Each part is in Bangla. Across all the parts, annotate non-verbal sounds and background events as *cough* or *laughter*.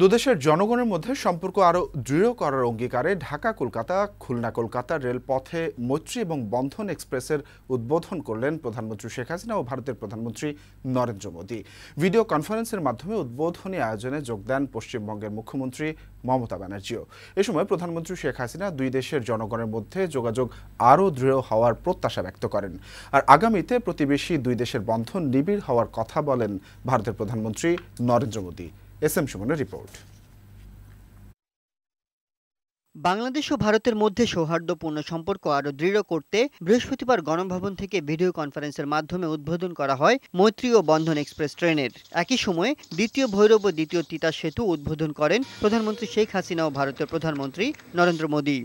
দুদেশের জনগণের মধ্যে সম্পর্ক আরও দৃঢ় করার অঙ্গীকারে ঢাকা কলকাতা খুলনা কলকাতা রেলপথে মৈত্রী এবং বন্ধন এক্সপ্রেসের উদ্বোধন করলেন প্রধানমন্ত্রী শেখ হাসিনা ও ভারতের প্রধানমন্ত্রী নরেন্দ্র মোদী ভিডিও কনফারেন্সের মাধ্যমে উদ্বোধনী আয়োজনে যোগ দেন পশ্চিমবঙ্গের মুখ্যমন্ত্রী মমতা ব্যানার্জিও এ সময় প্রধানমন্ত্রী শেখ হাসিনা দুই দেশের জনগণের মধ্যে যোগাযোগ আরও দৃঢ় হওয়ার প্রত্যাশা ব্যক্ত করেন আর আগামীতে প্রতিবেশী দুই দেশের বন্ধন নিবিড় হওয়ার কথা বলেন ভারতের প্রধানমন্ত্রী নরেন্দ্র মোদী এস এম সুমনের রিপোর্ট বাংলাদেশ ও ভারতের মধ্যে সৌহার্দ্যপূর্ণ সম্পর্ক আরও দৃঢ় করতে বৃহস্পতিবার গণভবন থেকে ভিডিও কনফারেন্সের মাধ্যমে উদ্বোধন করা হয় মৈত্রী ও বন্ধন এক্সপ্রেস ট্রেনের একই সময়ে দ্বিতীয় ভৈরব ও দ্বিতীয় তিতা সেতু উদ্বোধন করেন প্রধানমন্ত্রী শেখ হাসিনা ও ভারতের প্রধানমন্ত্রী নরেন্দ্র মোদী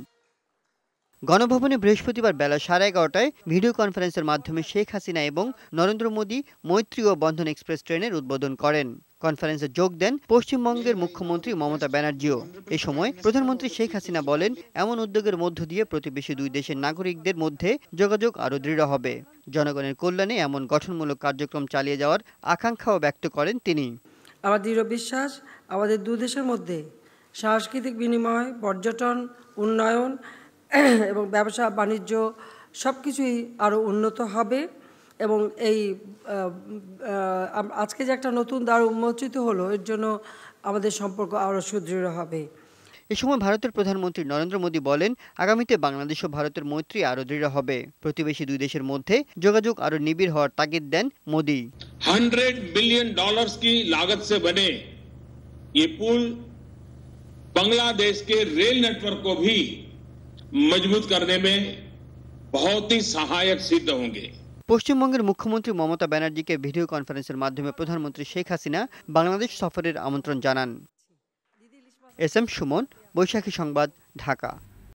গণভবনে বৃহস্পতিবার বেলা সাড়ে এগারোটায় ভিডিও কনফারেন্সের মাধ্যমে শেখ হাসিনা এবং নরেন্দ্র মোদী মৈত্রী ও বন্ধন এক্সপ্রেস ট্রেনের উদ্বোধন করেন কনফারেন্সে যোগ দেন পশ্চিমবঙ্গের মুখ্যমন্ত্রী মমতা ব্যানার্জিও এ সময় প্রধানমন্ত্রী শেখ হাসিনা বলেন এমন উদ্যোগের মধ্য দিয়ে প্রতিবেশী দুই দেশের নাগরিকদের মধ্যে যোগাযোগ আরও দৃঢ় হবে জনগণের কল্যাণে এমন গঠনমূলক কার্যক্রম চালিয়ে যাওয়ার আকাঙ্ক্ষাও ব্যক্ত করেন তিনি আমার দৃঢ় বিশ্বাস আমাদের দু দেশের মধ্যে সাংস্কৃতিক বিনিময় পর্যটন উন্নয়ন *clears throat* এবং ব্যবসা বাণিজ্য সব কিছুই আরও উন্নত হবে এবং এই আজকে যে একটা নতুন দ্বার উন্মোচিত হলো এর জন্য আমাদের সম্পর্ক আরও সুদৃঢ় হবে এ সময় ভারতের প্রধানমন্ত্রী নরেন্দ্র মোদী বলেন আগামীতে বাংলাদেশ ও ভারতের মৈত্রী আরও দৃঢ় হবে প্রতিবেশী দুই দেশের মধ্যে যোগাযোগ আরও নিবিড় হওয়ার তাগিদ দেন মোদী হান্ড্রেড বিলিয়ন ডলার কি লাগত সে বনে এ পুল बांग्लादेश के रेल नेटवर्क को भी मजबूत करने में बहुत পশ্চিমবঙ্গের মুখ্যমন্ত্রী মমতা ব্যানার্জিকে ভিডিও কনফারেন্সের মাধ্যমে প্রধানমন্ত্রী শেখ হাসিনা বাংলাদেশ সফরের আমন্ত্রণ জানান এস এম সুমন বৈশাখী সংবাদ ঢাকা